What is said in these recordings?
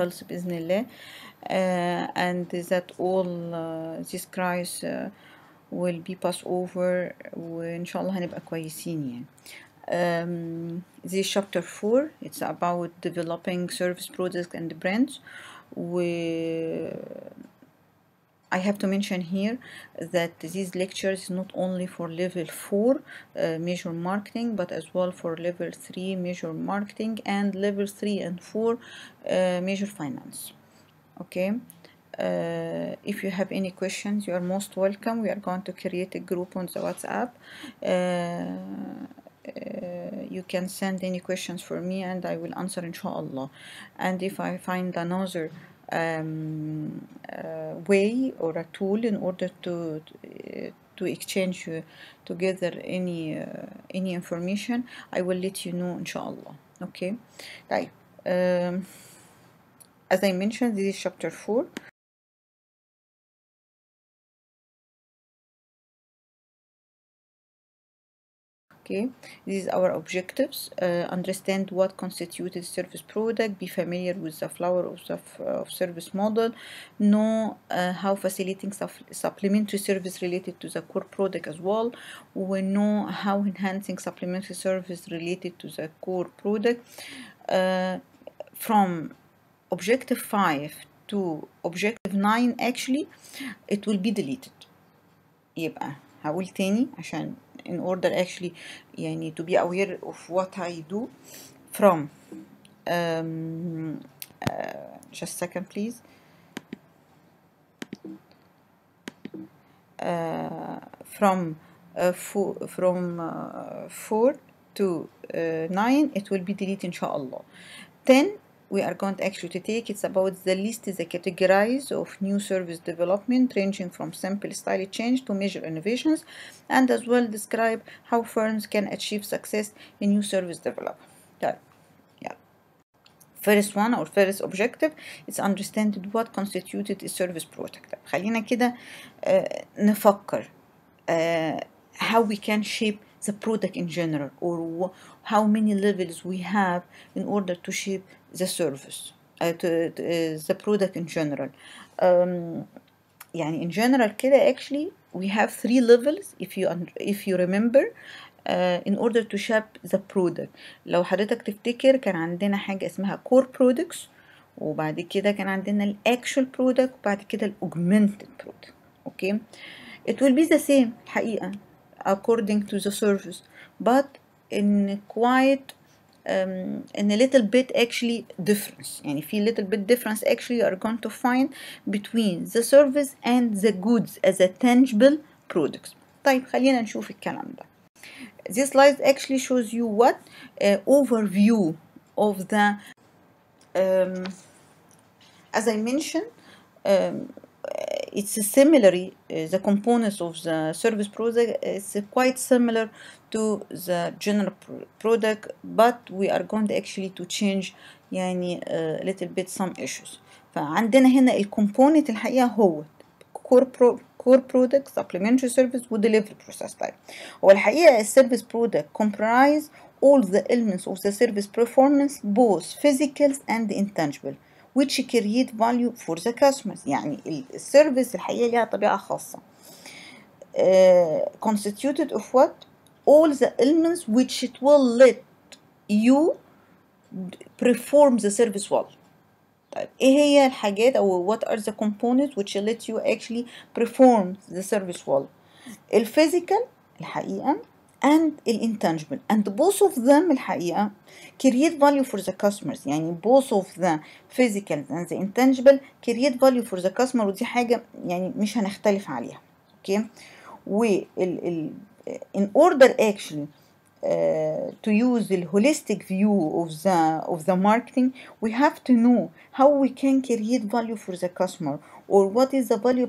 Uh, and that all uh, this crisis uh, will be passed over inshallah, um, this chapter 4 it's about developing service products and brands We I have to mention here that these lectures not only for level 4 uh, major marketing but as well for level 3 major marketing and level 3 and 4 uh, major finance okay uh, if you have any questions you are most welcome we are going to create a group on the whatsapp uh, uh you can send any questions for me and I will answer inshallah and if I find another um, uh, way or a tool in order to to exchange together any uh, any information I will let you know inshallah okay طيب um, as I mentioned this is chapter 4 okay this is our objectives uh, understand what constituted service product be familiar with the flower of, the of service model know uh, how facilitating supplementary service related to the core product as well we know how enhancing supplementary service related to the core product uh, from objective 5 to objective 9 actually it will be deleted يبقى هقول تاني عشان in order actually يعني to be aware of what I do from um, uh, just a second please uh, from uh, four, from uh, 4 to uh, 9 it will be deleted inshallah 10 we are going to actually to take it's about the list the categories of new service development ranging from simple style change to major innovations and as well describe how firms can achieve success in new service development yeah. First one or first objective is understanding what constituted a service product خلينا كده نفكر how we can shape the product in general or how many levels we have in order to shape the service uh, to, uh, the product in general um, يعني in general كده actually we have three levels if you if you remember uh, in order to shop the product لو حضرتك تفتكر كان عندنا حاجة اسمها core products وبعد كده كان عندنا ال actual product وبعد كده ال augmented product okay it will be the same حقيقة. according to the service but in quite um, in a little bit actually difference if you little bit difference actually you are going to find between the service and the goods as a tangible products طيب خلينا نشوف الكلام ده this slide actually shows you what uh, overview of the um, as I mentioned um, it's similar uh, the components of the service product is quite similar to the general product but we are going to actually to change يعني uh, a little bit some issues فعندنا هنا الكومبوننت الحقيقه هو core pro core product supplementary service و delivery process type والحقيقه service product comprise all the elements of the service performance both physical and intangible which create value for the customers يعني السيرفيس الحقيقة ليها طبيعة خاصة uh, constituted of what all the elements which it will let you perform the service well طيب ايه هي الحاجات او what are the components which let you actually perform the service well الفيزيكال الحقيقة and الانتنجبل and both of them الحقيقة create value for the customers يعني both of the physical and the intangible create value for the customer ودي حاجة يعني مش هنختلف عليها اوكي وال ال in order actually Uh, to use the holistic view of the of the marketing we have to know how we can create value for the customer or what is the value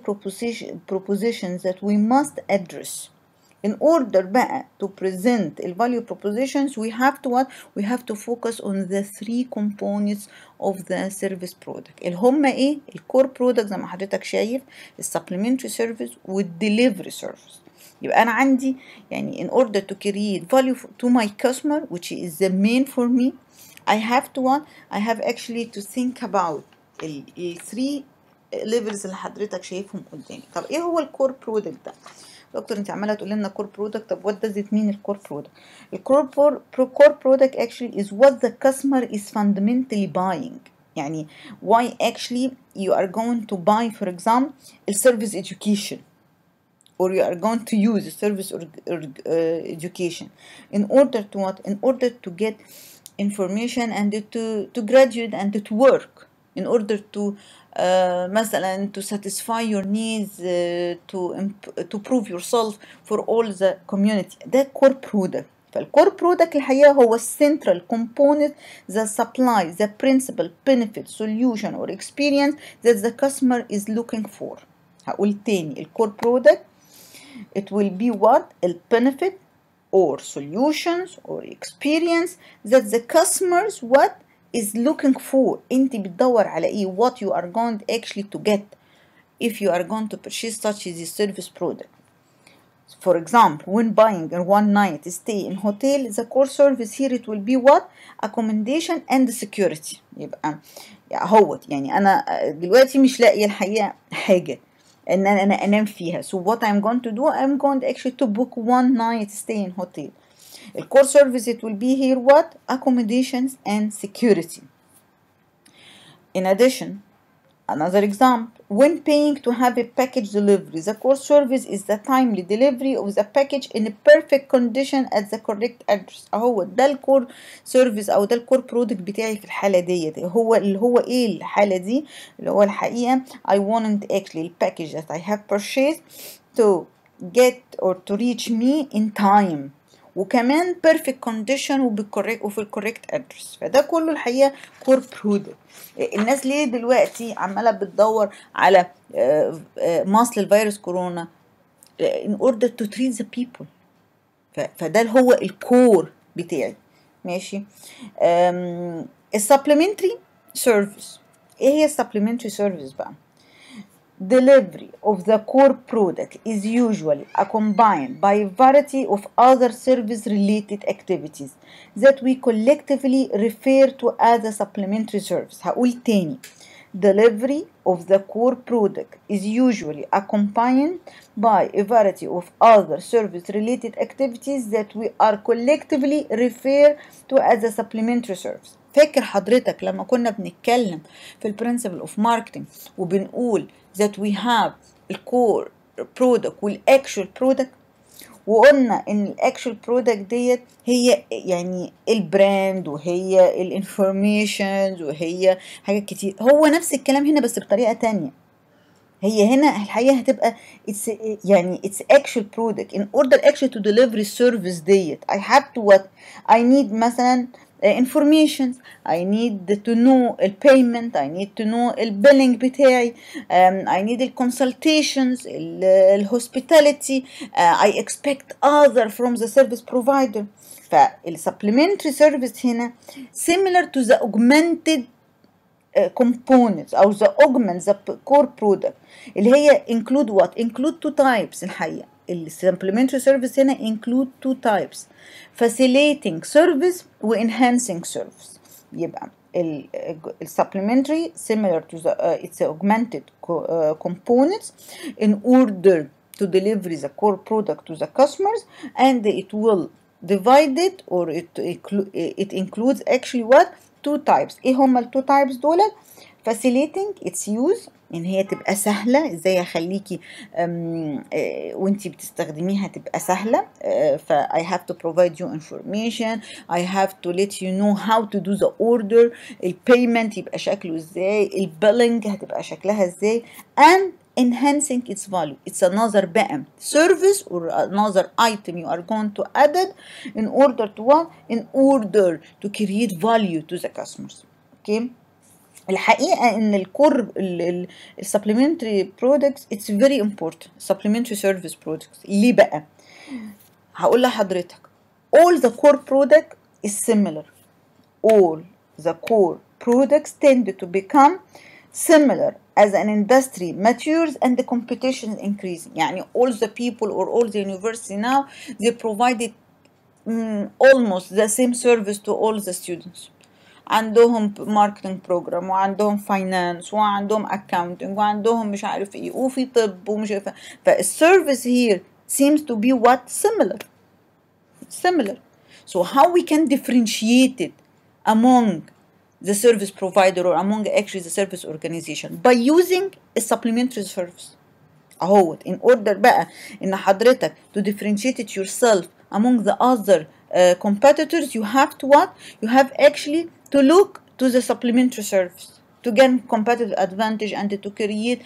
proposition that we must address in order to present the value propositions we have to what we have to focus on the three components of the service product اللي هم ايه الكور برودكت زي ما حضرتك شايف السبلمنتري سيرفيس والديليفري سيرفيس يبقى انا عندي يعني in order to create value to my customer which is the main for me I have to what I have actually to think about the three levels اللي حضرتك شايفهم قدامي طب ايه هو الكور برودكت ده دكتور انت عماله تقول لنا كور برودكت طب وات داز ات مين الكور برودكت الكور كور برودكت actually is what the customer is fundamentally buying يعني why actually you are going to buy for example a service education or you are going to use a service or, or uh, education in order to what in order to get information and to to graduate and to work in order to مثلا to satisfy your needs to to prove yourself for all the community The core product فالcore product الحقيقة هو central component the supply the principal benefit solution or experience that the customer is looking for هقول تاني الcore product it will be what the benefit or solutions or experience that the customers what is looking for انت بتدور على ايه what you are going actually to get if you are going to purchase such as a service product for example when buying a one night stay in hotel the core service here it will be what accommodation and security يبقى اهوت يعني انا دلوقتي مش لاقيه الحقيقه حاجه ان انا انام فيها so what I'm going to do I'm going to actually to book one night stay in hotel core service it will be here what accommodations and security in addition Another example, when paying to have a package delivery, the core service is the timely delivery of the package in a perfect condition at the correct address اهو ده الكور سيرفيس او ده الكور برودكت بتاعي في الحالة ديت هو اللي هو ايه الحالة دي اللي هو الحقيقة I want actually the package that I have purchased to get or to reach me in time وكمان بيرفكت كونديشن وفي الكوريكت ادرس فده كله الحقيقه كور برودكت الناس ليه دلوقتي عماله بتدور على مصل آه، الفيروس آه، كورونا ان اوردر تو تريت ذا بيبل فده هو الكور بتاعي ماشي السبلمنتري سيرفيس ايه هي السبلمنتري سيرفيس بقى delivery of the core product is usually accompanied by a variety of other service-related activities that we collectively refer to as the supplementary service. هقول تاني delivery of the core product is usually accompanied by a variety of other service-related activities that we are collectively refer to as a supplementary service. فاكر حضرتك لما كنا بنتكلم في principle of marketing وبنقول that we have the الكور برودكت actual product وقلنا ان الاكشوال برودكت ديت هي يعني البراند وهي الانفورميشنز وهي حاجات كتير هو نفس الكلام هنا بس بطريقه تانية هي هنا الحقيقه هتبقى it's يعني it's actual product in order actually to deliver service ديت I have to what I need مثلا Uh, information I need to know payment. I need to know البيلينج بتاعي um, I need consultations, hospitality uh, I expect other from the service provider supplementary service هنا similar to the augmented Uh, components او the augments the core product اللي هي include what include two types الحقيقه السبلمنتري سيرفيس هنا include two types facilitating service or enhancing service يبقى السبلمنتري um, similar to the uh, its augmented uh, components in order to deliver the core product to the customers and it will divide it or it, includes actually what two types ايه هما two types. دولت facilitating its use ان هي تبقى سهله ازاي اخليكي وانتي بتستخدميها تبقى سهله ف I have to provide you information I have to let you know how to do the order البيمنت يبقى شكله ازاي البيلنج هتبقى شكلها ازاي and enhancing its value it's another بقى service or another item you are going to add it in order to what in order to create value to the customers okay الحقيقه ان الكور السبلمنتري برودكتس اتس فيري امبورتنت سبلمنتري سيرفيس برودكتس ليه بقى هقول لحضرتك all the core product is similar all the core products tend to become similar as an industry matures and the competition increasing يعني all the people or all the university now they provided um, mm, almost the same service to all the students عندهم ماركتنج بروجرام وعندهم فاينانس وعندهم اكاونتنج وعندهم مش عارف ايه وفي طب ومش عارف فالسيرفيس هير seems to be what similar similar so how we can differentiate it among the service provider or among actually the service organization by using a supplementary service اهوت in order بقى ان حضرتك to differentiate it yourself among the other uh, competitors you have to what you have actually to look to the supplementary service to gain competitive advantage and to create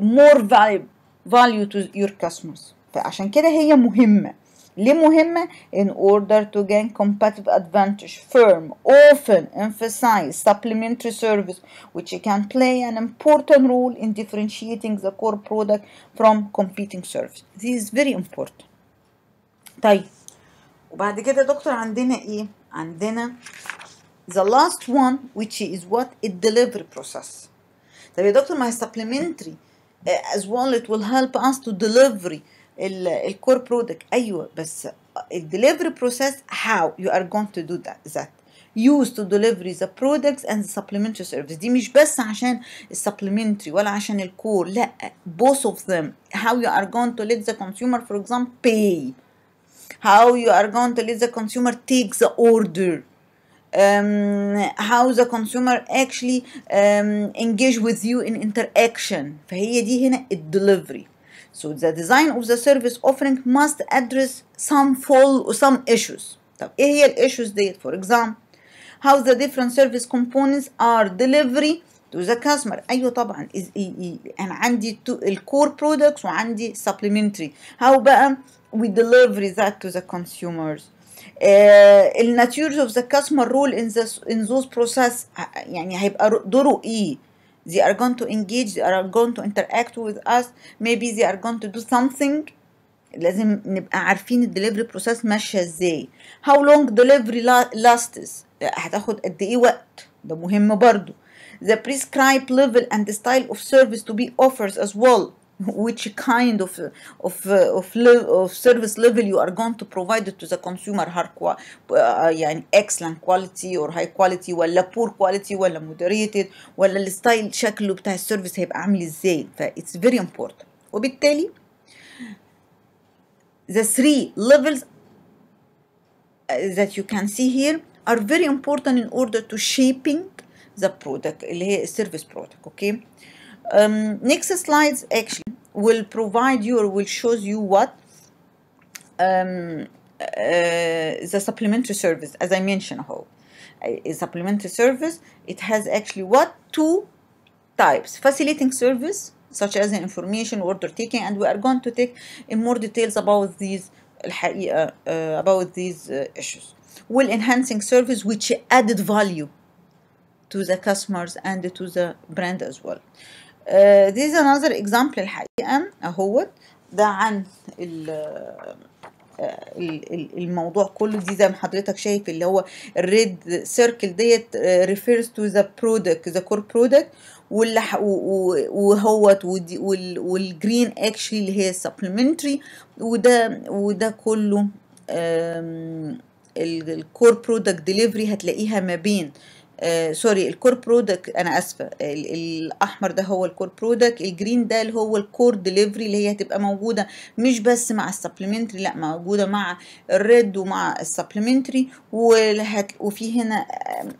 more value, value to your customers فعشان كده هي مهمة ليه مهمة in order to gain competitive advantage firm often emphasize supplementary service which can play an important role in differentiating the core product from competing service this is very important طيب وبعد كده دكتور عندنا ايه عندنا the last one, which is what? It delivery process. The يا دكتور my supplementary eh, as well it will help us to delivery core product ايوه بس eh, delivery process, how you are going to do that, that. used to deliver the products and the supplementary services. دي مش بس عشان supplementary, ولا عشان الكور لا both of them how you are going to let the consumer for example pay how you are going to let the consumer take the order um, how the consumer actually um, engage with you in interaction فهي دي هنا الدليفري so the design of the service offering must address some fall some issues طب ايه هي الايشوز ديت for example how the different service components are delivery to the customer ايوه طبعا is انا عندي الكور برودكتس وعندي supplementary how بقى we deliver that to the consumers of the customer role in this in those process, يعني هيبقى دوره ايه they are going to engage they are going to interact with us maybe they are going to do something لازم نبقى عارفين الدليفري بروسيس ماشيه ازاي how long delivery lasts هتاخد قد ايه وقت ده مهم برضو the prescribed level and the style of service to be offers as well which kind of of uh, of, of service level you are going to provide to the consumer هار يعني uh, uh, excellent quality or high quality ولا poor quality ولا moderated ولا الستايل شكله بتاع السيرفيس هيبقى عامل ازاي ف it's very important وبالتالي the three levels that you can see here are very important in order to shaping the product اللي هي service product okay um, next slides actually will provide you or will shows you what um, uh, the supplementary service, as I mentioned, how a uh, supplementary service, it has actually what? Two types, facilitating service, such as information, order taking, and we are going to take in more details about these uh, uh about these uh, issues. Will enhancing service, which added value to the customers and to the brand as well. دي زي نظر اكزامبل الحقيقه اهوت ده عن آه، الموضوع كله دي زي ما حضرتك شايف اللي هو الريد سيركل ديت ريفيرز تو ذا برودكت ذا كور برودكت وهوت والجرين اكشلي اللي هي السبلمنتري وده وده كله الكور برودكت ديليفري هتلاقيها ما بين آه آه، سوري الكور برودكت انا اسفه الاحمر ده هو الكور برودكت الجرين ده اللي هو الكور ديليفري اللي هي هتبقى موجوده مش بس مع السبلمنتري لا موجوده مع الريد ومع السبلمنتري وفي هنا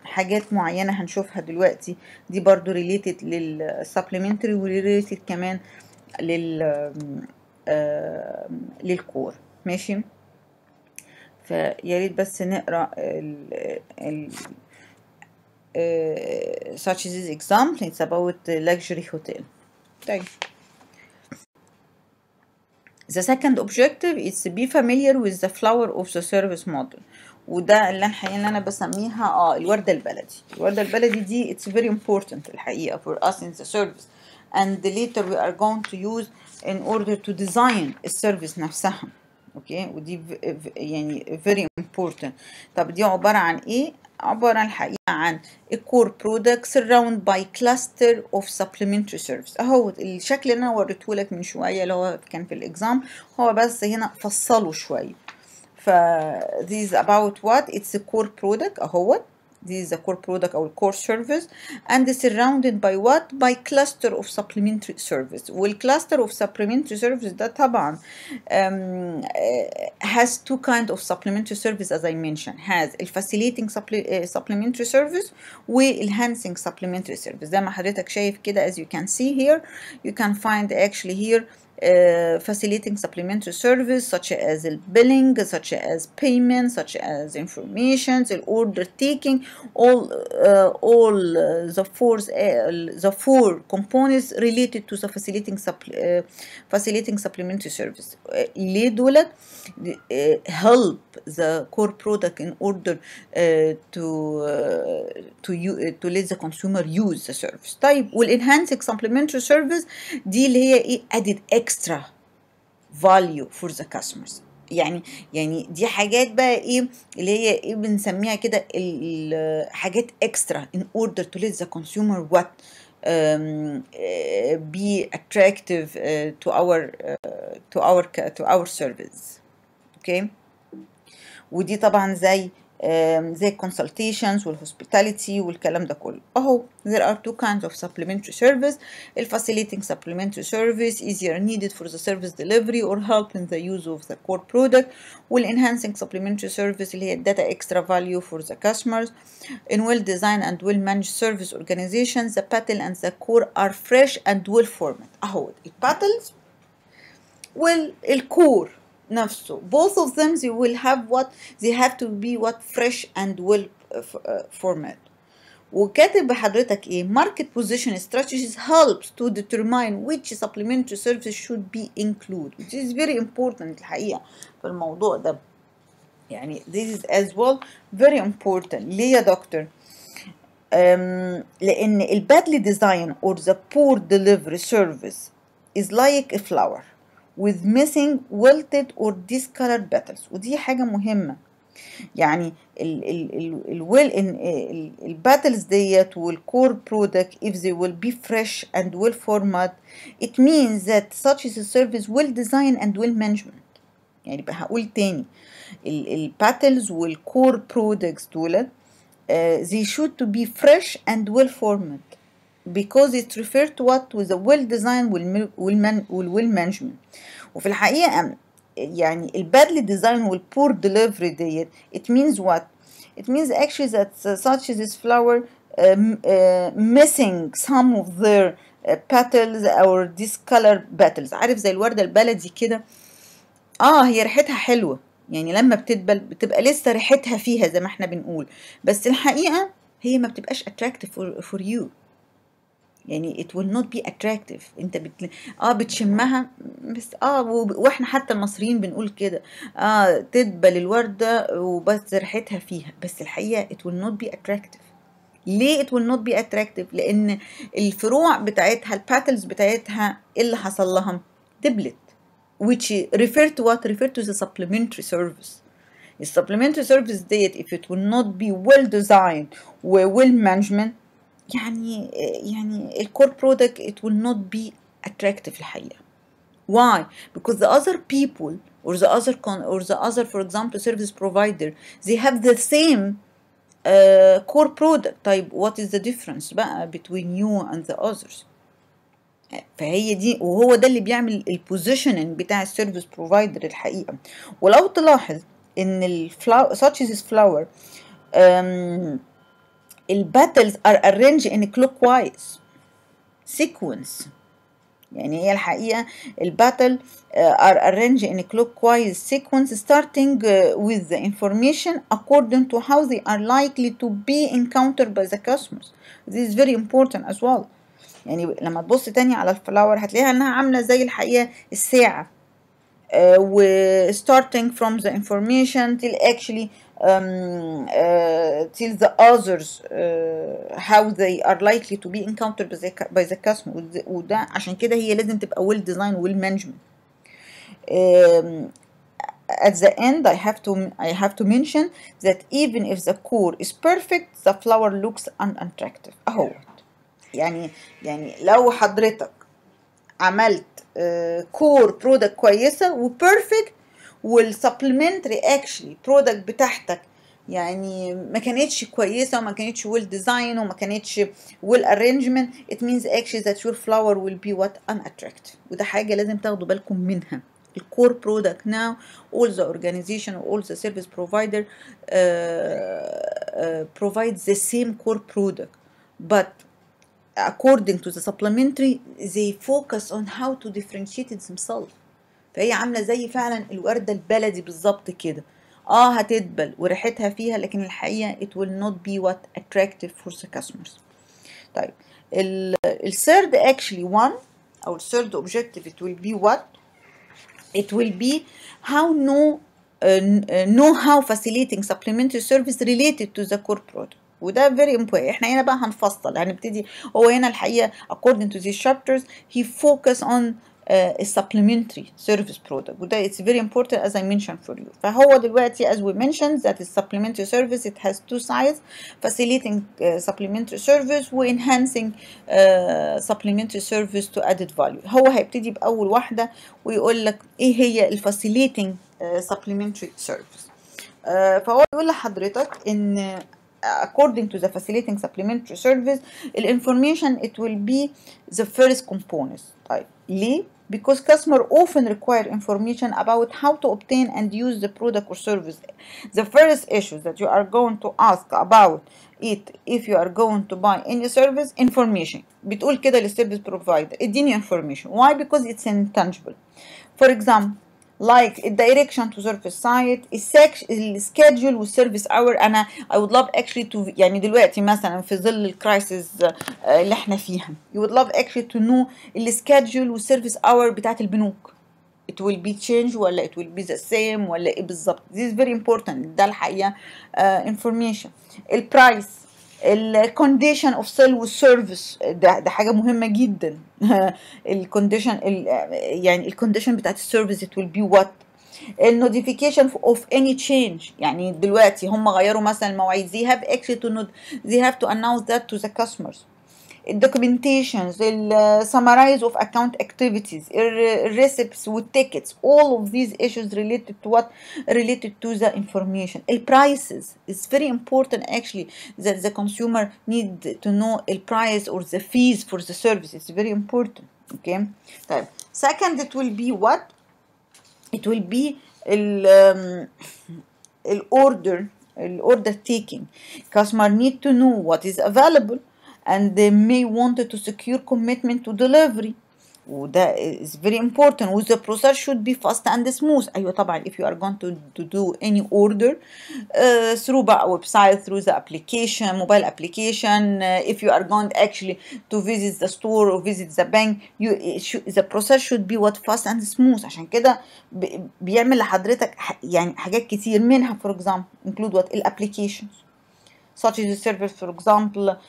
حاجات معينه هنشوفها دلوقتي دي برضو ريليتد للسبلمنتري وريليتد كمان لل للكور ماشي فيا ريت بس نقرا ال uh, such as this example it's about the luxury hotel طيب the second objective is to be familiar with the flower of the service model وده اللي الحقيقه اللي انا بسميها اه الورده البلدي الورده البلدي دي it's very important الحقيقة for us in the service and later we are going to use in order to design a نفسها اوكي okay. ودي يعني very important طب دي عبارة عن ايه عبارة الحقيقة عن core product الراوند by cluster of supplementary سيرفيس اهو الشكل اللي انا وريته لك من شوية اللي هو كان في الاكزام هو بس هنا فصله شوية ف these about what it's a core product اهوت this is the core product or core service and is surrounded by what by cluster of supplementary service Well, cluster of supplementary service that um, uh, has two kind of supplementary service as I mentioned has facilitating uh, supplementary service enhancing supplementary service زي ما حضرتك شايف as you can see here you can find actually here uh, facilitating supplementary service such as billing, such as payment, such as information, order taking, all uh, all uh, the four uh, the four components related to the facilitating supple facilitating supplementary service. ليه will help the core product in order to to to let the consumer use the service. طيب والenhancing supplementary service Deal here added extra extra value for the customers يعني يعني دي حاجات بقى ايه اللي هي ايه بنسميها كده حاجات اكسترا in order to let the consumer what um, be attractive uh, to our uh, to our to our service اوكي okay. ودي طبعا زي زي الكونسلتيشنز والهوسبيتاليتي والكلام ده كله اهو there are two kinds of supplementary service the facilitating supplementary service is either needed for the service delivery or help in the use of the core product Will enhancing supplementary service اللي هي data extra value for the customers in well designed and well managed service organizations the pattern and the core are fresh and well formed اهو the core. نفسه both of them they will have what they have to be what fresh and well uh, uh, formed وكاتب بحضرتك ايه market position strategies helps to determine which supplementary service should be included which is very important الحقيقة في الموضوع ده يعني this is as well very important ليه يا دكتور um, لأن ال badly design or the poor delivery service is like a flower with missing wilted or discolored petals ودي حاجة مهمة يعني ال ال ال الويل ان الباتلز ديت core product if they will be fresh and well format it means that such is a service well design and well management يعني بقى هقول تاني الباتلز core products دولت uh, they should to be fresh and well formed because it referred to what with the well design will والwell management وفي الحقيقة يعني ال badly design وال poor delivery ديت it means what it means actually that such as this flower uh, uh, missing some of their uh, petals or discolor petals عارف زي الوردة البلدي كده اه هي ريحتها حلوة يعني لما بتدبل بتبقى لسه ريحتها فيها زي ما احنا بنقول بس الحقيقة هي ما بتبقاش attractive for, for you يعني it will not be attractive انت بت... اه بتشمها بس اه واحنا حتى المصريين بنقول كده اه تدبل الورده وبس ريحتها فيها بس الحقيقه it will not be attractive ليه it will not be attractive لان الفروع بتاعتها الباتلز بتاعتها اللي حصل لها دبلت which refer to what refer to the supplementary service السبلمنتري service ديت if it will not be well designed و well management يعني يعني الكور برودكت it will not be attractive الحقيقه why because the other people or the other con or the other for example service provider they have the same uh, core product طيب what is the difference بقى between you and the others فهي دي وهو ده اللي بيعمل البوزيشننج بتاع السيرفيس بروفايدر الحقيقه ولو تلاحظ ان الفلاور such as flower um, the battles are arranged in clockwise sequence يعني هي الحقيقة الباتل uh, are arranged in clockwise sequence starting uh, with the information according to how they are likely to be encountered by the customers. This is very important as well. يعني لما تبص تاني على الفلاور هتلاقيها انها عاملة زي الحقيقة الساعة uh, و starting from the information till actually um, uh, till the others uh, how they are likely to be encountered by the, by the customer وده عشان كده هي لازم تبقى well designed well management um, at the end I have to I have to mention that even if the core is perfect the flower looks unattractive اهو يعني يعني لو حضرتك عملت كور uh, برودكت كويسه وبيرفكت والسبلمنتري اكشلي برودكت بتاعتك يعني ما كانتش كويسه وما كانتش ويل ديزاين وما كانتش ويل ارينجمنت ات مينز اكشلي ذات يور فلاور ويل بي وات ان اتراكت وده حاجه لازم تاخدوا بالكم منها الكور برودكت ناو اول ذا اورجانيزيشن اول ذا سيرفيس بروفايدر بروفايد ذا سيم كور برودكت core according to the supplementary they focus on how to differentiate themselves فهي عامله زي فعلا الورده البلدي بالظبط كده اه هتدبل وريحتها فيها لكن الحقيقه it will not be what attractive for the customers طيب ال, third actually one او ال third objective it will be what it will be how no uh, know how facilitating supplementary service related to the core product وده very important احنا هنا بقى هنفصل هنبتدي هو هنا الحقيقه according to these chapters he focus on a uh, supplementary service product it's very important as I mentioned for you فهو دلوقتي as we mentioned that is supplementary service it has two sides facilitating uh, supplementary service و enhancing uh, supplementary service to added value هو هيبتدي بأول واحدة ويقول لك ايه هي ال facilitating uh, supplementary service uh, فهو يقول لحضرتك ان according to the facilitating supplementary service information it will be the first components طيب ليه because customers often require information about how to obtain and use the product or service. The first issue that you are going to ask about it if you are going to buy any service information بتقول كده للسيرفيس بروفايدر اديني information why because it's intangible for example like direction to service site السك... schedule و service hour أنا I would love actually to يعني دلوقتي مثلا في ظل الكرايسيس اللي احنا فيها you would love actually to know ال schedule و service hour بتاعت البنوك it will be changed ولا it will be the same ولا ايه بالظبط this is very important ده الحقيقة uh, information ال price الكونديشن اوف سيل والسيرفيس ده ده حاجه مهمه جدا الكونديشن يعني الكونديشن بتاعت السيرفيس ات ويل بي وات النوتيفيكيشن اوف اني تشينج يعني دلوقتي هم غيروا مثلا المواعيد زي هاف اكشن تو not they have to announce that to the customers documentations the uh, summarize of account activities receipts with tickets all of these issues related to what related to the information the prices is very important actually that the consumer need to know the price or the fees for the service it's very important okay second it will be what it will be the um, order the order taking customer need to know what is available and they may want to secure commitment to delivery وده very important with the process should be fast and smooth if you are going to, to do any order uh, through our website through the application mobile application uh, if you are going actually to visit the store or visit the bank you should, the process should be what fast and smooth عشان كده بيعمل لحضرتك يعني حاجات كتير منها for example include what applications such as a service for example uh,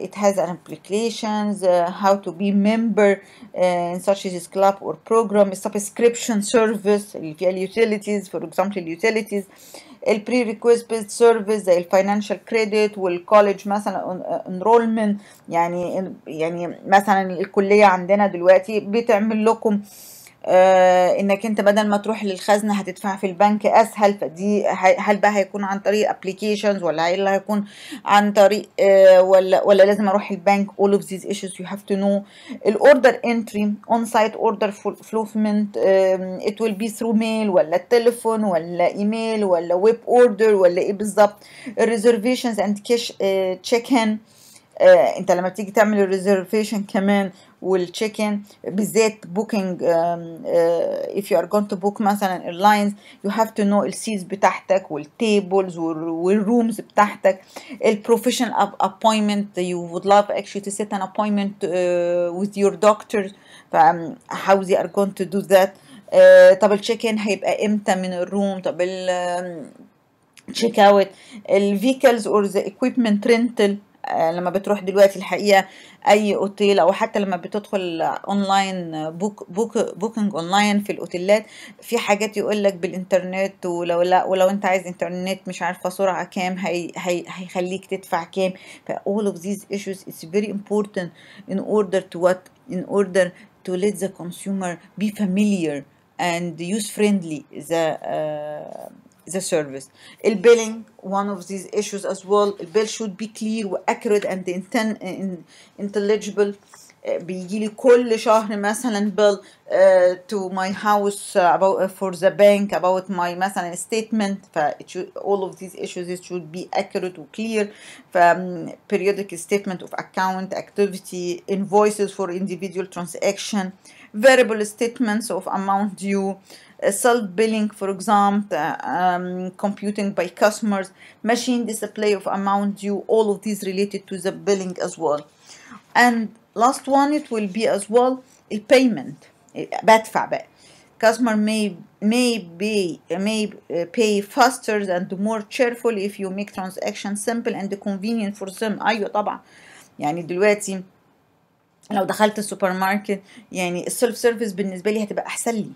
it has an implications uh, how to be member uh, in such as this club or program a subscription service utilities for example utilities el prerequisite service A financial credit college, مثلا uh, enrollment يعني يعني مثلا الكلية عندنا دلوقتي بتعمل لكم آه انك انت بدل ما تروح للخزنه هتدفع في البنك اسهل فدي هل بقى هيكون عن طريق ابلكيشنز ولا هيكون عن طريق آه ولا ولا لازم اروح البنك all of these issues you have to know الاوردر انتري اون سايت اوردر فلوفمنت ات ويل بي ثرو ميل ولا التليفون ولا ايميل ولا ويب اوردر ولا ايه بالظبط الريزرفيشنز اند كاش تشيك ان انت لما تيجي تعمل الريزرفيشن كمان in. بالذات بوكينج um, uh, if you are going to book مثلا airlines you have to know السيز بتاعتك والتيبلز والرومز بتاعتك البروفيشنال appointment you would love actually to set an appointment uh, with your doctor how they are going to do that uh, طب التشيكن هيبقى امتى من الروم طب ال تشيك اوت الفيكلز اور ذا equipment rental آه، لما بتروح دلوقتي الحقيقه اي اوتيل او حتى لما بتدخل اونلاين بوك بوك بوكينج اونلاين في الاوتيلات في حاجات يقول لك بالانترنت ولو لا ولو انت عايز انترنت مش عارفه سرعه كام هي هي هيخليك تدفع كام فاول اوف ذيز ايشوز اتس فيري امبورتنت ان in order to what in order to let the consumer be familiar and use friendly the uh, the service. Billing, one of these issues as well. Bill should be clear accurate, and intelligible. Uh, بيجي لي كل شهر مثلا bill uh, to my house uh, about uh, for the bank about my مثلا statement ف it should, all of these issues it should be accurate or ف um, periodic statement of account activity invoices for individual transaction variable statements of amount due self-billing, for example, um, computing by customers, machine display of amount due, all of these related to the billing as well. And last one, it will be as well a payment, بدفع Customer may may be may uh, pay faster and more cheerful if you make transaction simple and convenient for them. أيوة طبعا. يعني دلوقتي لو دخلت السوبر ماركت يعني السيلف سيرفيس بالنسبه لي هتبقى احسن لي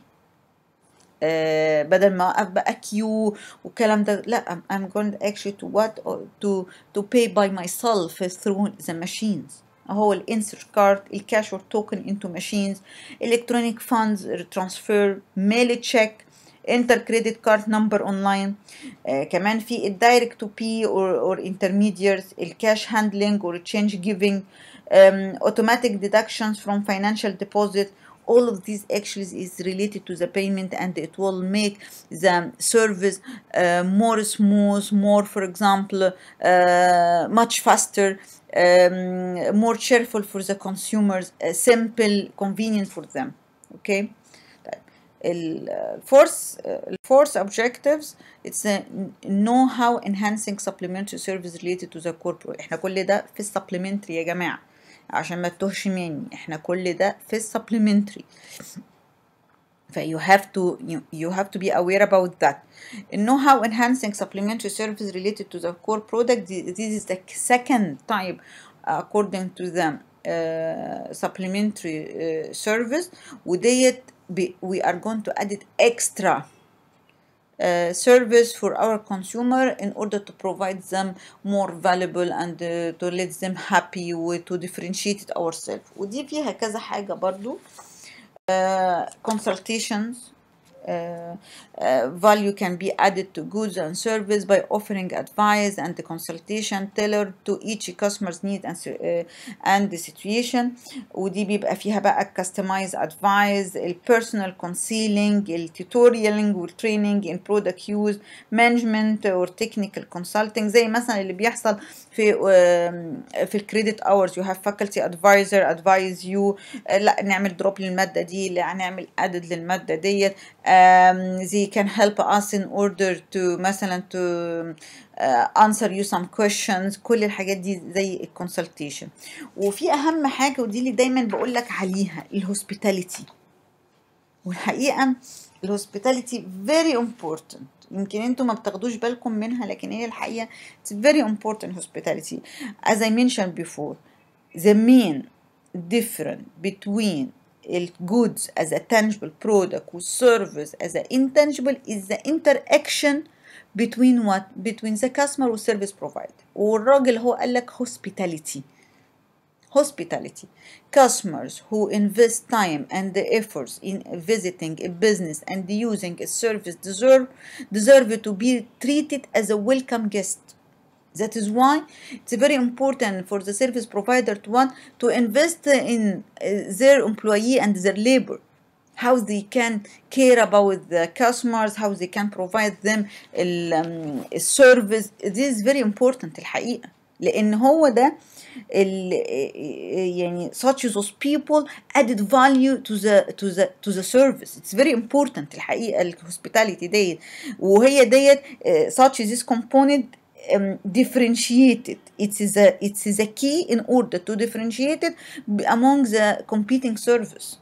آه بدل ما ابقى كيو والكلام ده لا I'm, I'm going actually to what to to pay by myself through the machines هو الانسر كارت الكاش والتوكن انتو ماشينز الكترونيك فاندز ترانسفير ميل تشيك انتر كريدت كارد نمبر اونلاين كمان في الدايركت تو بي اور اور انترميديرز الكاش هاندلنج اور تشينج جيفنج اوتوماتيك ديدكشنز فروم فاينانشال ديبوزيت all of these actually is related to the payment and it will make the service uh, more smooth more for example uh, much faster um, more cheerful for the consumers uh, simple convenient for them okay uh, force uh, force objectives it's a know how enhancing supplementary service related to the corporate احنا كل ده في السبلمنتري يا جماعه عشان ما تتوهش مني احنا كل ده في السبلمنتري ف you have to you, have to be aware about that know-how enhancing supplementary service related to the core product this is the second type according to the uh, supplementary uh, service وديت we are going to add it extra Uh, service for our consumer in order to provide them more valuable and uh, to let them happy to differentiate ourselves ودي فيها كذا حاجة برضو uh, consultations uh, uh, value can be added to goods and service by offering advice and the consultation tailored to each customer's need and, uh, and the situation ودي بيبقى فيها بقى customized advice ال personal concealing ال tutorialing or training in product use management or technical consulting زي مثلا اللي بيحصل في um, في الكريدت اورز يو هاف فاكولتي ادفايزر ادفايز يو لا نعمل دروب للماده دي لا نعمل ادد للماده ديت زي كان هيلب اس ان اوردر تو مثلا تو انسر يو سم كويشنز كل الحاجات دي زي الكونسلتيشن وفي اهم حاجه ودي اللي دايما بقول لك عليها الهوسبيتاليتي والحقيقه الهوسبيتاليتي فيري امبورتنت يمكن انتم ما بتاخدوش بالكم منها لكن هي الحقيقه it's very important hospitality as I mentioned before the main different between goods as a tangible product with service as a intangible is the interaction between what between the customer و service provider والراجل هو قال لك hospitality hospitality. Customers who invest time and efforts in visiting a business and using a service deserve, deserve to be treated as a welcome guest. That is why it's very important for the service provider to want to invest in uh, their employee and their labor how they can care about the customers how they can provide them a um, service. this is very important الحقيقه لان هو ده يعني such those people added value to the to the to the service it's very important الحقيقه الهوسبيتاليتي ديت وهي ديت such this component um, differentiated. It is a it is a key in order to differentiate it among the competing service.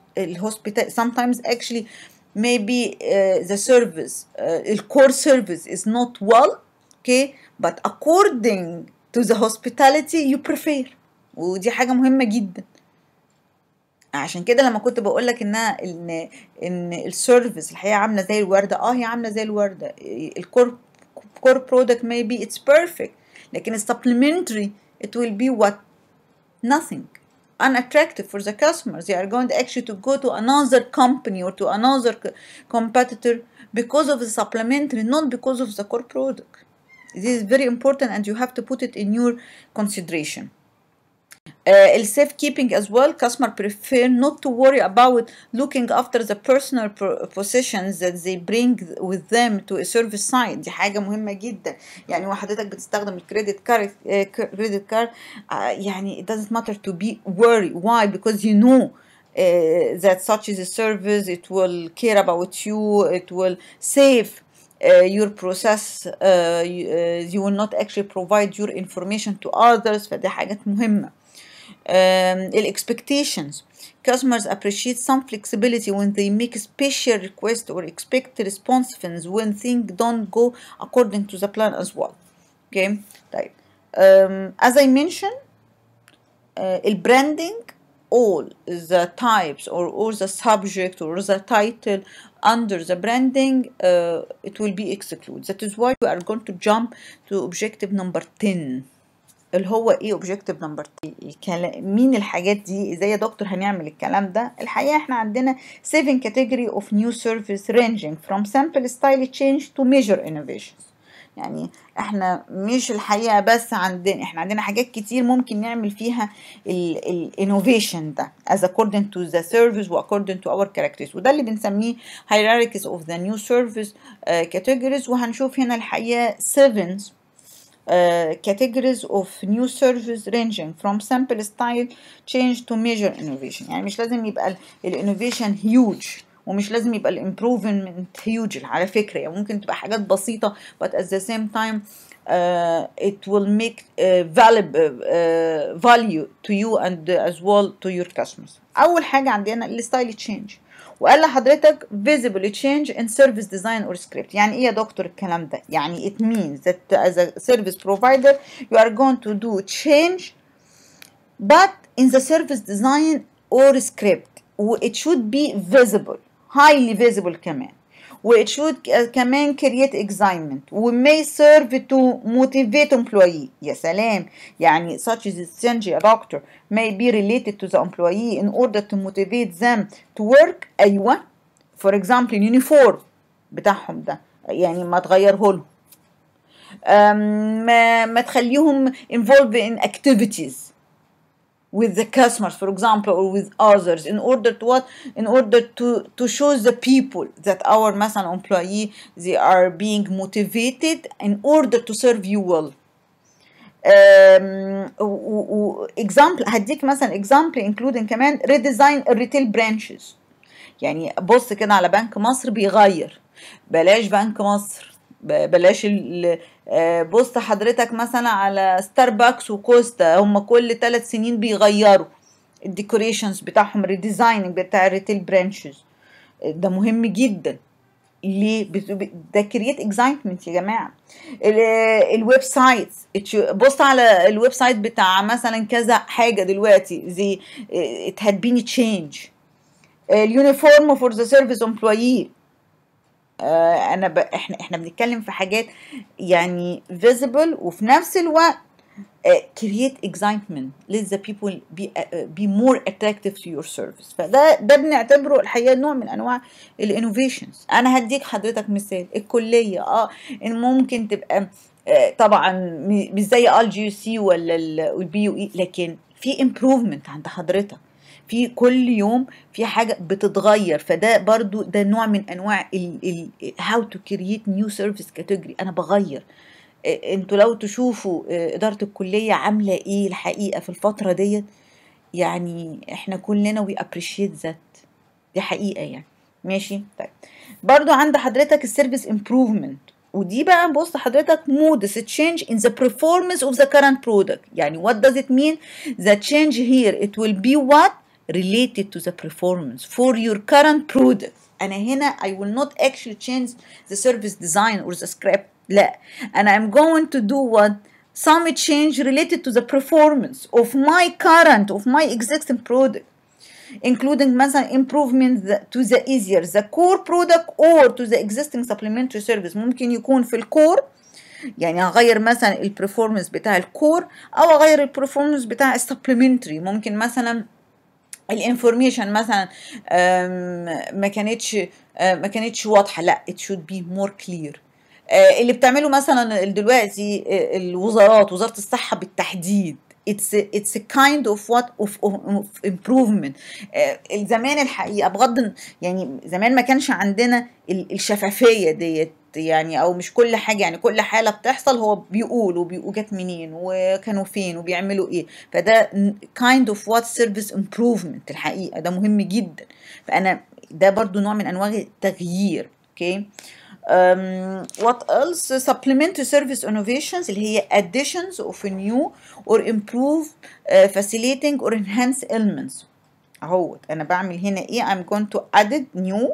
hospital sometimes actually maybe uh, the service, uh, the core service is not well, okay, but according to the hospitality you prefer ودي حاجة مهمة جدا عشان كده لما كنت بقولك انها ان ان السيرفيس الحقيقه عامله زي الورده اه هي عامله زي الورده الكور كور برودكت بي اتس بيرفكت لكن السبلمنتري it will be what nothing unattractive for the customers they are going to actually to go to another company or to another competitor because of the supplementary not because of the core product This is very important and you have to put it in your consideration. Uh, safekeeping as well, customer prefer not to worry about looking after the personal possessions that they bring with them to a service site دي حاجة مهمة جدا يعني وحضرتك بتستخدم الكريدت كارد كريدت كارد يعني it doesn't matter to be worried why because you know uh, that such is a service it will care about you it will save uh, your process uh, uh, you will not actually provide your information to others فدي حاجات مهمة um, expectations customers appreciate some flexibility when they make special requests or expect responsiveness when things don't go according to the plan as well okay طيب um, as I mentioned uh, البراندنج all the types or all the subject or the title under the branding uh, it will be excluded that is why we are going to jump to objective number 10 اللي هو ايه اوبجيكتيف نمبر مين الحاجات دي ازاي يا دكتور هنعمل الكلام ده الحقيقه احنا عندنا 7 category of new service ranging from sample style change to measure innovations يعني احنا مش الحقيقه بس عندنا احنا عندنا حاجات كتير ممكن نعمل فيها الانوفيشن ده as according to the service و according to our characters وده اللي بنسميه hierarchies of the new service uh, categories وهنشوف هنا الحقيقه 7 Uh, categories of new service ranging from sample style change to major innovation يعني مش لازم يبقى الانوفيشن هيوج ومش لازم يبقى الامبروفمنت هيوج على فكره يعني ممكن تبقى حاجات بسيطه but at the same time uh, it will make uh, valuable, uh, value to you and as well to your customers اول حاجه عندنا الستايل تشينج وقال لحضرتك visible change in service design or script يعني ايه يا دكتور الكلام ده يعني it means that as a service provider you are going to do change but in the service design or script it should be visible highly visible كمان it should كمان create excitement may serve to motivate employee يا سلام يعني such as a doctor may be related to the employee in order to motivate them to work أيوة for example uniform بتاعهم ده يعني ما تغيرهولهم ما, ما تخليهم involved in activities with the customers for example or with others in order to what in order to to show the people that our مثلا employee they are being motivated in order to serve you well Um, example, هديك مثلا example including كمان redesign retail branches. يعني بص كده على بنك مصر بيغير بلاش بنك مصر بلاش آه، بص حضرتك مثلا على ستاربكس وكوستا هم كل ثلاث سنين بيغيروا الديكوريشنز بتاعهم ريديزايننج بتاع الريتيل برانشز ده مهم جدا ليه ده كرييت اكزايتمنت يا جماعه الويب سايت بص على الويب سايت بتاع مثلا كذا حاجه دلوقتي زي ات هاد بين تشينج اليونيفورم فور ذا سيرفيس امبلويي آه انا ب... احنا احنا بنتكلم في حاجات يعني فيزيبل وفي نفس الوقت كرييت اكسايتمنت ليت ذا بيبول بي مور اتراكتيف تو يور سيرفيس فده ده بنعتبره الحقيقه نوع من انواع الانوفيشنز انا هديك حضرتك مثال الكليه اه إن ممكن تبقى آه، طبعا مش زي ال جي يو سي ولا البي يو اي لكن في امبروفمنت عند حضرتك في كل يوم في حاجه بتتغير فده برضو ده نوع من انواع هاو تو كرييت نيو سيرفيس كاتيجوري انا بغير انتوا لو تشوفوا اداره الكليه عامله ايه الحقيقه في الفتره ديت يعني احنا كلنا وي ابريشيت ذات دي حقيقه يعني ماشي طيب برضو عند حضرتك السيرفيس امبروفمنت ودي بقى بص حضرتك مود تشينج ان ذا in اوف performance كارنت برودكت current يعني وات داز ات مين ذا تشينج هير ات ويل بي وات related to the performance for your current product and هنا I will not actually change the service design or the script لا and I'm going to do what some change related to the performance of my current of my existing product including مثلا improvements to the easier the core product or to the existing supplementary service ممكن يكون في الكور يعني هغير مثلا البرفورمانس بتاع الكور او اغير البرفورمانس بتاع السبلمنتري ممكن مثلا الانفورميشن مثلا ما كانتش آه، ما كانتش واضحه لا it should be more clear آه، اللي بتعمله مثلا دلوقتي آه، الوزارات وزاره الصحه بالتحديد it's a, it's a kind of what of, of improvement زمان الحقيقه بغض يعني زمان ما كانش عندنا الشفافيه ديت يعني او مش كل حاجه يعني كل حاله بتحصل هو بيقول وبيقول جت منين وكانوا فين وبيعملوا ايه فده كايند اوف وات سيرفيس امبروفمنت الحقيقه ده مهم جدا فانا ده برضو نوع من انواع التغيير اوكي um, وات ايلس supplementary سيرفيس انوفيشنز اللي هي additions of a new or improve uh, آه، facilitating or enhance elements اهوت انا بعمل هنا ايه I'm going to add new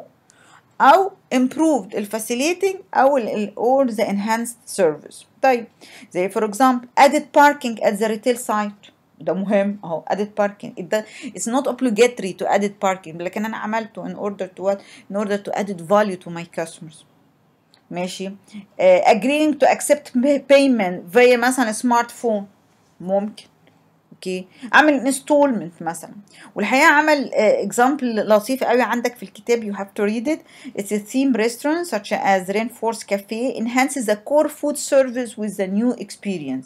أو improved the facilitating أو ال or the enhanced service طيب زي for example added parking at the retail site ده مهم اهو added parking it it's not obligatory to added parking لكن أنا عملته in order to what in order to added value to my customers ماشي uh, agreeing to accept payment via مثلا smartphone ممكن اوكي اعمل انستولمنت مثلا والحقيقه عمل اكزامبل لطيف قوي عندك في الكتاب يو هاف تو ريد ات اتس a theme restaurant such as reinforced cafe enhances the core food service with the new experience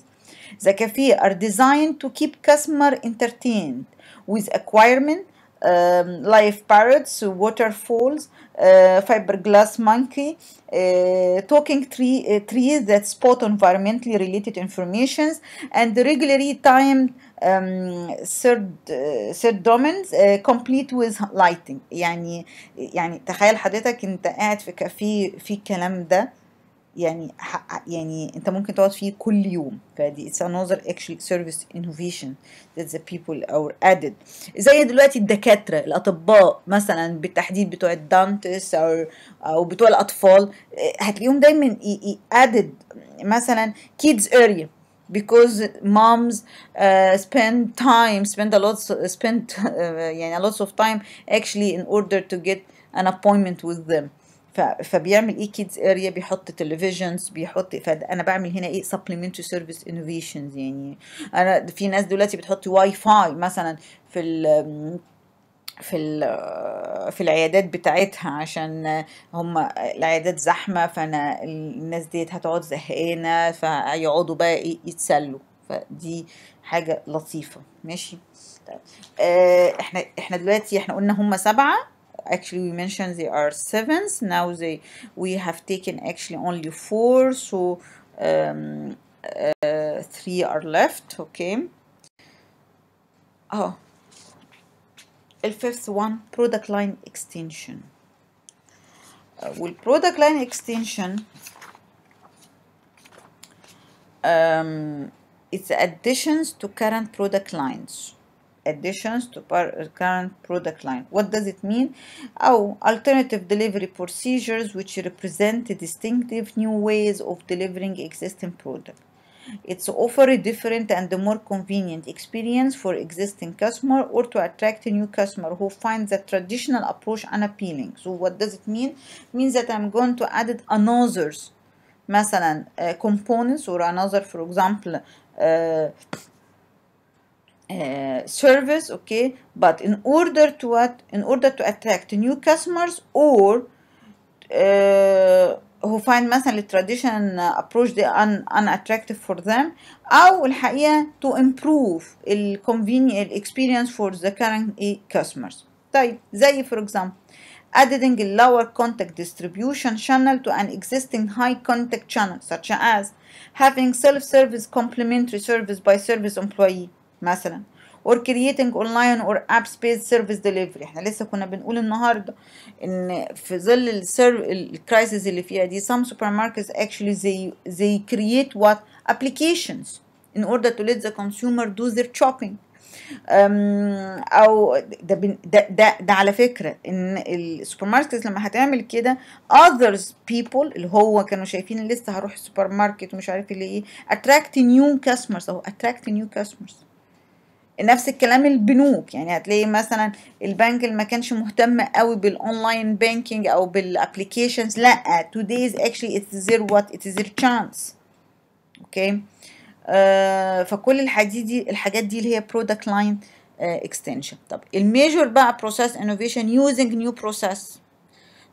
The cafe are designed to keep customer entertained with acquirement um, live parrots, waterfalls, uh, fiberglass monkey, uh, talking tree, uh, trees that spot environmentally related informations, and regularly timed um, third uh, domains uh, complete with lighting. يعني يعني تخيل حضرتك انت قاعد في كافيه في كلام ده يعني يعني انت ممكن تقعد فيه كل يوم فدي it's another actually service innovation that the people are added زي دلوقتي الدكاترة الأطباء مثلا بالتحديد بتوع الدانتس أو أو بتوع الأطفال هتلاقيهم دايما added مثلا kids area because moms uh, spend time spend a lot spend uh, يعني a lot of time actually in order to get an appointment with them فبيعمل ايه كيدز اريا بيحط تلفزيونز بيحط فانا بعمل هنا ايه سبلمنتري سيرفيس انوفيشنز يعني انا في ناس دلوقتي بتحط واي فاي مثلا في ال في في العيادات بتاعتها عشان هم العيادات زحمه فانا الناس ديت هتقعد زهقانه فيقعدوا بقى ايه يتسلوا فدي حاجه لطيفه ماشي طيب. آه، احنا احنا دلوقتي احنا قلنا هم سبعه actually we mentioned they are sevens now they we have taken actually only four so um, uh, three are left okay oh the fifth one product line extension uh, will product line extension um, it's additions to current product lines additions to uh, current product line. What does it mean? Oh, alternative delivery procedures which represent distinctive new ways of delivering existing product. It's offer a different and a more convenient experience for existing customer or to attract a new customer who finds the traditional approach unappealing. So what does it mean? It means that I'm going to add another مثلا uh, components or another for example uh, uh, service okay but in order to what in order to attract new customers or uh, who find مثلا traditional uh, approach they un unattractive for them أو الحقيقة to improve the convenient experience for the current eh, customers طيب زي for example adding a lower contact distribution channel to an existing high contact channel such as having self-service complementary service by service employee مثلا or creating online or app space service delivery احنا لسه كنا بنقول النهارده ان في ظل السيرف الكرايسيس اللي فيها دي some supermarkets actually they they create what applications in order to let the consumer do their shopping او ده ده ده, ده على فكره ان السوبر ماركت لما هتعمل كده others people اللي هو كانوا شايفين لسه هروح السوبر ماركت ومش عارف اللي ايه attract new customers او attract new customers نفس الكلام البنوك يعني هتلاقي مثلا البنك اللي ما كانش مهتم قوي بالاونلاين بانكينج او بالابلكيشنز لا today's actually it's their what it's their chance اوكي okay. آه، فكل الحاجات دي الحاجات دي اللي هي برودكت لاين اكستنشن طب الميجر بقى بروسيس انوفيشن يوزنج نيو بروسيس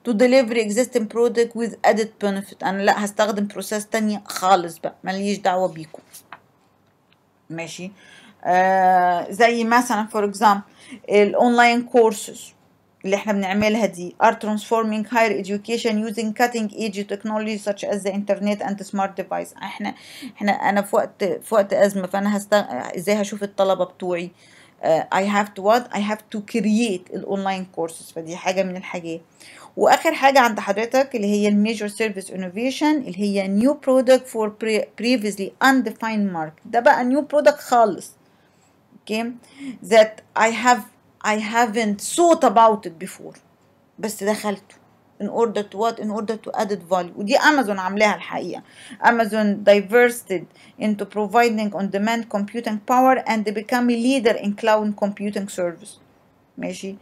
to deliver existing product with added benefit انا لا هستخدم بروسيس تانية خالص بقى ماليش دعوة بيكم ماشي آه آه، زي مثلا فور اكزامبل الاونلاين كورسز اللي احنا بنعملها دي are transforming higher education using cutting edge تكنولوجي such as the internet and smart device احنا احنا انا في وقت في وقت ازمه فانا هستغ... ازاي هشوف الطلبه بتوعي uh, I have to what I have to create الاونلاين كورسز فدي حاجه من الحاجات واخر حاجه عند حضرتك اللي هي الميجر سيرفيس انوفيشن اللي هي نيو برودكت فور previously undefined market ده بقى نيو برودكت خالص okay that I have I haven't thought about it before بس دخلته in order to what in order to added value ودي امازون عاملاها الحقيقه امازون diversified into providing on demand computing power and become a leader in cloud computing service ماشي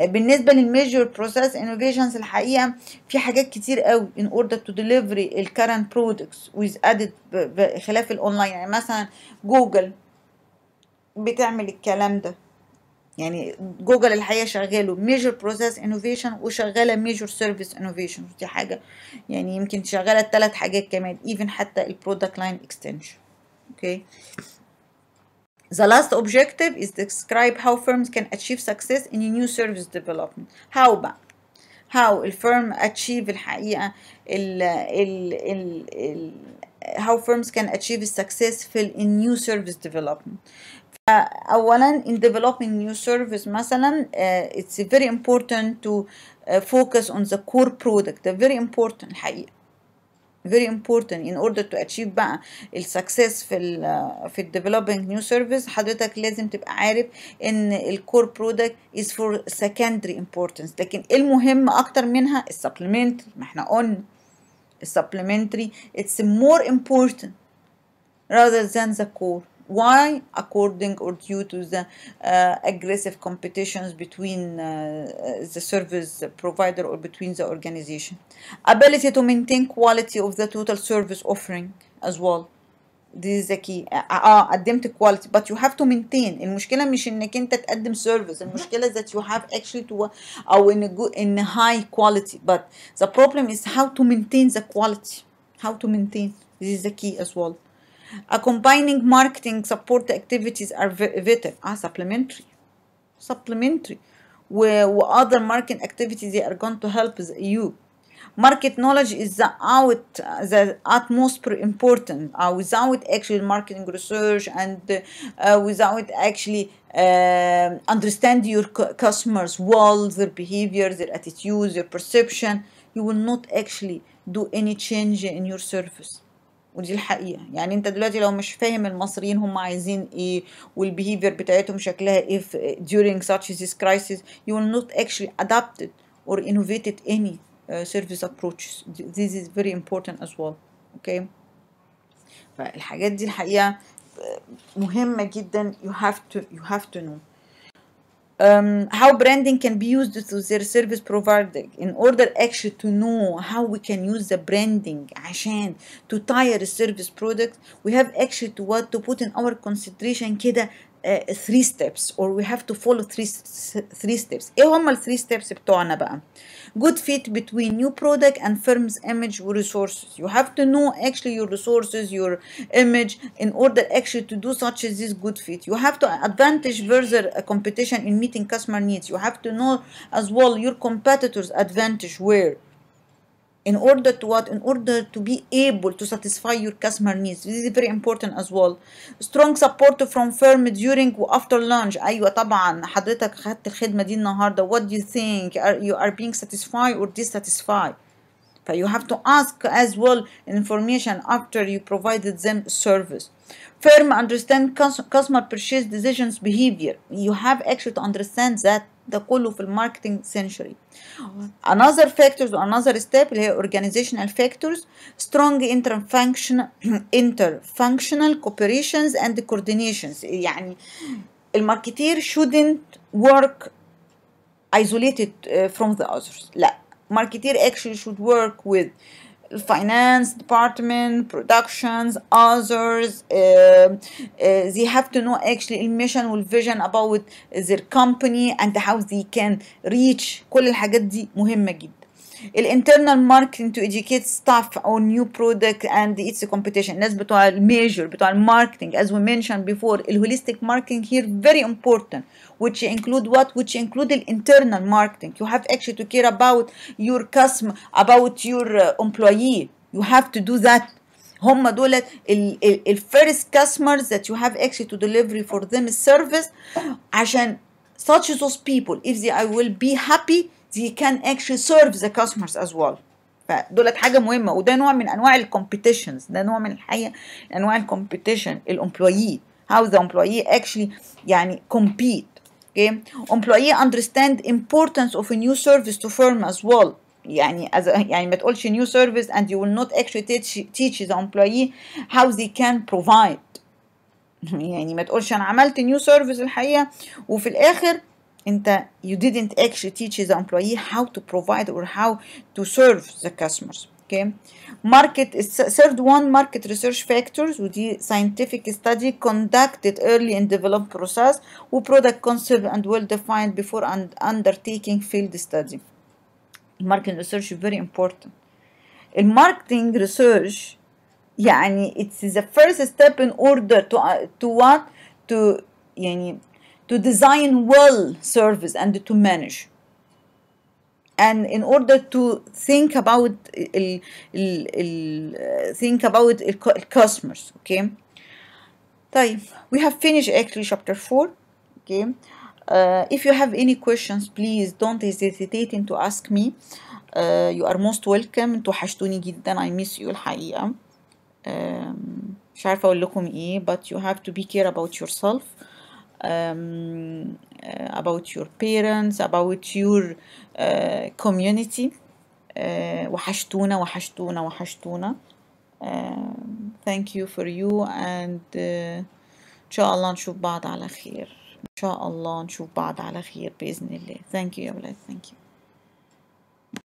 بالنسبه للميجور بروسيس انوفيشنز الحقيقه في حاجات كتير قوي in order to deliver the current products with added خلاف الاونلاين يعني مثلا جوجل بتعمل الكلام ده يعني جوجل الحقيقه شغاله ميجر بروسيس انوفيشن وشغاله ميجر سيرفيس انوفيشن دي حاجه يعني يمكن شغاله ثلاث حاجات كمان ايفن حتى البرودكت لاين اكستنشن اوكي The last objective is describe how firms can achieve success in new service development. How بقى how the firm achieve الحقيقة ال ال ال how firms can achieve success في in new service development اولا in developing new service مثلا uh, it's very important to uh, focus on the core product very important حقيقه very important in order to achieve بقى success في ال في developing new service حضرتك لازم تبقى عارف ان ال core product is for secondary importance لكن المهم اكتر منها supplementary ما احنا قلنا supplementary it's more important rather than the core Why? According or due to the uh, aggressive competitions between uh, the service provider or between the organization. Ability to maintain quality of the total service offering as well. This is the key. Uh, uh, uh, اه قدمت quality but you have to maintain المشكله مش انك انت تقدم service المشكله that you have actually to or in good in high quality but the problem is how to maintain the quality how to maintain this is the key as well Accompanying marketing support activities are vital. Ah, supplementary. Supplementary. other marketing activities they are going to help you. Market knowledge is the out the utmost important uh, without actually marketing research and uh, without actually uh, understand your customers well their behavior their attitudes their perception you will not actually do any change in your service ودي الحقيقه يعني انت دلوقتي لو مش فاهم المصريين هم عايزين ايه والبيهيفير بتاعتهم شكلها ايه during such this crisis you will not actually adapt or innovate any uh, service approaches this is very important as well okay فالحاجات دي الحقيقه مهمه جدا you have to you have to know um, how branding can be used to their service provider in order actually to know how we can use the branding عشان to tie a service product we have actually to what to put in our consideration كده uh, three steps or we have to follow three three steps ايه هما ال three steps بتوعنا eh, بقى good fit between new product and firm's image resources you have to know actually your resources your image in order actually to do such as this good fit you have to advantage versus a competition in meeting customer needs you have to know as well your competitors advantage where in order to what in order to be able to satisfy your customer needs this is very important as well strong support from firm during after lunch ايوه طبعا حضرتك خدت الخدمه دي النهارده what do you think are you are being satisfied or dissatisfied But you have to ask as well information after you provided them service firm understand customer purchase decisions behavior you have actually to understand that ده كله في الماركتنج سنشوري another factors another step اللي هي organizational factors strong interfunctional interfunctional cooperations and coordinations يعني الماركتير shouldn't work isolated from the others لا marketeer actually should work with finance department productions others uh, uh, they have to know actually mission vision about their company and how they can reach كل الحاجات دي مهمة جدا الانترنال ماركتنج تو educate staff on new product and its competition الناس بتوع الميجر بتوع الماركتنج as we mentioned before الهوليستيك ماركتنج here very important which include what which include internal marketing you have actually to care about your customer about your uh, employee you have to do that هم دول first customers that you have actually to deliver for them service عشان such those people if they I will be happy they can actually serve the customers as well فدولت حاجة مهمة وده نوع من أنواع الكومبيتيشنز ده نوع من الحقيقة أنواع الكومبيتيشن الامبلويي how the employee actually يعني compete okay employee understand importance of a new service to firm as well يعني as a, يعني ما تقولش new service and you will not actually teach teach the employee how they can provide يعني ما تقولش انا عملت نيو سيرفيس الحقيقه وفي الاخر that you didn't actually teach the employee how to provide or how to serve the customers okay market third one market research factors with the scientific study conducted early in development process product concept and well defined before and undertaking field study market research is very important marketing research يعني it's the first step in order to uh, to what to يعني to design well service and to manage and in order to think about ال, ال, ال, think about customers okay طيب we have finished actually chapter 4 okay uh, if you have any questions please don't hesitate to ask me uh, you are most welcome to وحشتوني جدا I miss you الحقيقة um, مش عارفة اقول لكم ايه but you have to be care about yourself um, uh, about your parents about your uh, community uh, وحشتونا وحشتونا وحشتونا um, thank you for you and uh, إن شاء الله نشوف بعض على خير إن شاء الله نشوف بعض على خير بإذن الله thank you يا أولاد thank you